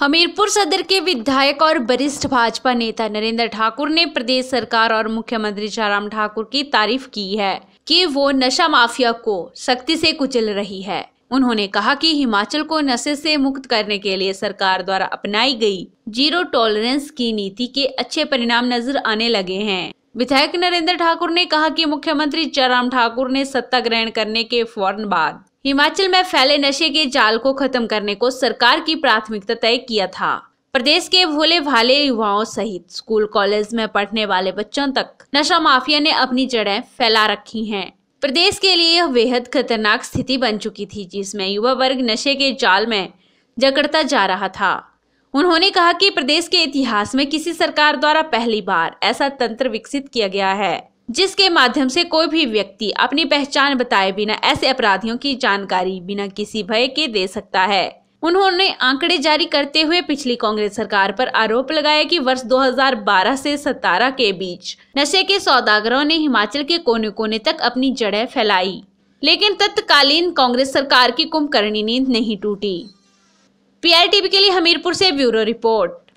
हमीरपुर सदर के विधायक और वरिष्ठ भाजपा नेता नरेंद्र ठाकुर ने प्रदेश सरकार और मुख्यमंत्री जयराम ठाकुर की तारीफ की है कि वो नशा माफिया को सख्ती से कुचल रही है उन्होंने कहा कि हिमाचल को नशे से मुक्त करने के लिए सरकार द्वारा अपनाई गई जीरो टॉलरेंस की नीति के अच्छे परिणाम नजर आने लगे हैं विधायक नरेंद्र ठाकुर ने कहा कि मुख्यमंत्री जयराम ठाकुर ने सत्ता ग्रहण करने के फौरन बाद हिमाचल में फैले नशे के जाल को खत्म करने को सरकार की प्राथमिकता तय किया था प्रदेश के भोले भाले युवाओं सहित स्कूल कॉलेज में पढ़ने वाले बच्चों तक नशा माफिया ने अपनी जड़ें फैला रखी हैं। प्रदेश के लिए यह बेहद खतरनाक स्थिति बन चुकी थी जिसमें युवा वर्ग नशे के जाल में जकड़ता जा रहा था उन्होंने कहा कि प्रदेश के इतिहास में किसी सरकार द्वारा पहली बार ऐसा तंत्र विकसित किया गया है जिसके माध्यम से कोई भी व्यक्ति अपनी पहचान बताए बिना ऐसे अपराधियों की जानकारी बिना किसी भय के दे सकता है उन्होंने आंकड़े जारी करते हुए पिछली कांग्रेस सरकार पर आरोप लगाया कि वर्ष 2012 से 17 के बीच नशे के सौदागरों ने हिमाचल के कोने कोने तक अपनी जड़ें फैलाई लेकिन तत्कालीन कांग्रेस सरकार की कुंभकर्णी नींद नहीं टूटी पीआईटीवी के लिए हमीरपुर से ब्यूरो रिपोर्ट